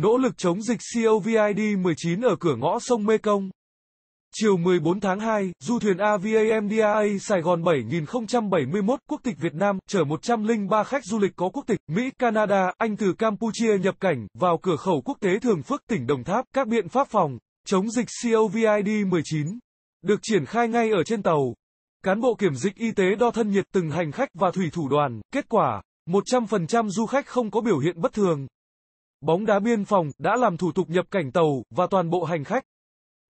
Nỗ lực chống dịch COVID-19 ở cửa ngõ sông Mekong. Chiều 14 tháng 2, du thuyền AVAMDA Sài Gòn 7071 quốc tịch Việt Nam chở 103 khách du lịch có quốc tịch Mỹ, Canada, Anh từ Campuchia nhập cảnh vào cửa khẩu quốc tế Thường Phước, tỉnh Đồng Tháp. Các biện pháp phòng chống dịch COVID-19 được triển khai ngay ở trên tàu. Cán bộ kiểm dịch y tế đo thân nhiệt từng hành khách và thủy thủ đoàn. Kết quả, 100% du khách không có biểu hiện bất thường bóng đá biên phòng đã làm thủ tục nhập cảnh tàu và toàn bộ hành khách.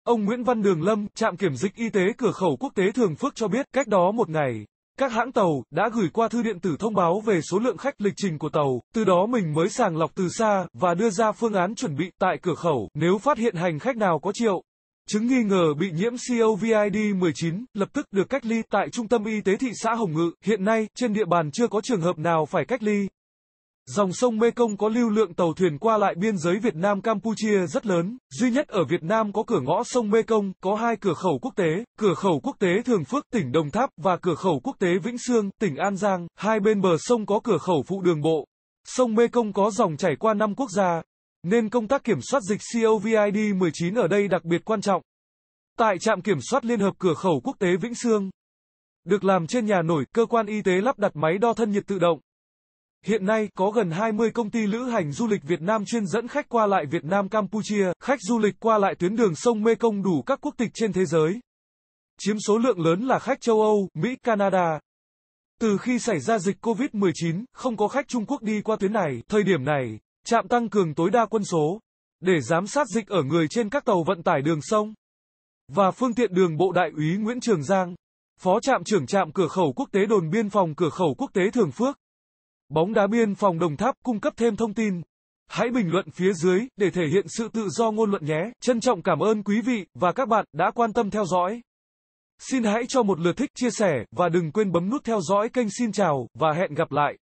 Ông Nguyễn Văn Đường Lâm, trạm kiểm dịch y tế cửa khẩu quốc tế Thường Phước cho biết, cách đó một ngày, các hãng tàu đã gửi qua thư điện tử thông báo về số lượng khách lịch trình của tàu, từ đó mình mới sàng lọc từ xa và đưa ra phương án chuẩn bị tại cửa khẩu nếu phát hiện hành khách nào có triệu chứng nghi ngờ bị nhiễm COVID-19, lập tức được cách ly tại trung tâm y tế thị xã Hồng Ngự. Hiện nay, trên địa bàn chưa có trường hợp nào phải cách ly. Dòng sông Mekong có lưu lượng tàu thuyền qua lại biên giới Việt Nam Campuchia rất lớn, duy nhất ở Việt Nam có cửa ngõ sông Mekong, có hai cửa khẩu quốc tế, cửa khẩu quốc tế Thường Phước, tỉnh Đồng Tháp và cửa khẩu quốc tế Vĩnh Sương, tỉnh An Giang, hai bên bờ sông có cửa khẩu phụ đường bộ. Sông Mekong có dòng chảy qua năm quốc gia, nên công tác kiểm soát dịch COVID-19 ở đây đặc biệt quan trọng. Tại trạm kiểm soát liên hợp cửa khẩu quốc tế Vĩnh Sương, được làm trên nhà nổi, cơ quan y tế lắp đặt máy đo thân nhiệt tự động, Hiện nay có gần 20 công ty lữ hành du lịch Việt Nam chuyên dẫn khách qua lại Việt Nam Campuchia, khách du lịch qua lại tuyến đường sông Mekong đủ các quốc tịch trên thế giới. Chiếm số lượng lớn là khách châu Âu, Mỹ, Canada. Từ khi xảy ra dịch COVID-19, không có khách Trung Quốc đi qua tuyến này, thời điểm này, trạm tăng cường tối đa quân số để giám sát dịch ở người trên các tàu vận tải đường sông và phương tiện đường bộ đại úy Nguyễn Trường Giang, phó trạm trưởng trạm cửa khẩu quốc tế đồn biên phòng cửa khẩu quốc tế Thường Phước Bóng đá biên phòng Đồng Tháp cung cấp thêm thông tin. Hãy bình luận phía dưới để thể hiện sự tự do ngôn luận nhé. Trân trọng cảm ơn quý vị và các bạn đã quan tâm theo dõi. Xin hãy cho một lượt thích, chia sẻ và đừng quên bấm nút theo dõi kênh. Xin chào và hẹn gặp lại.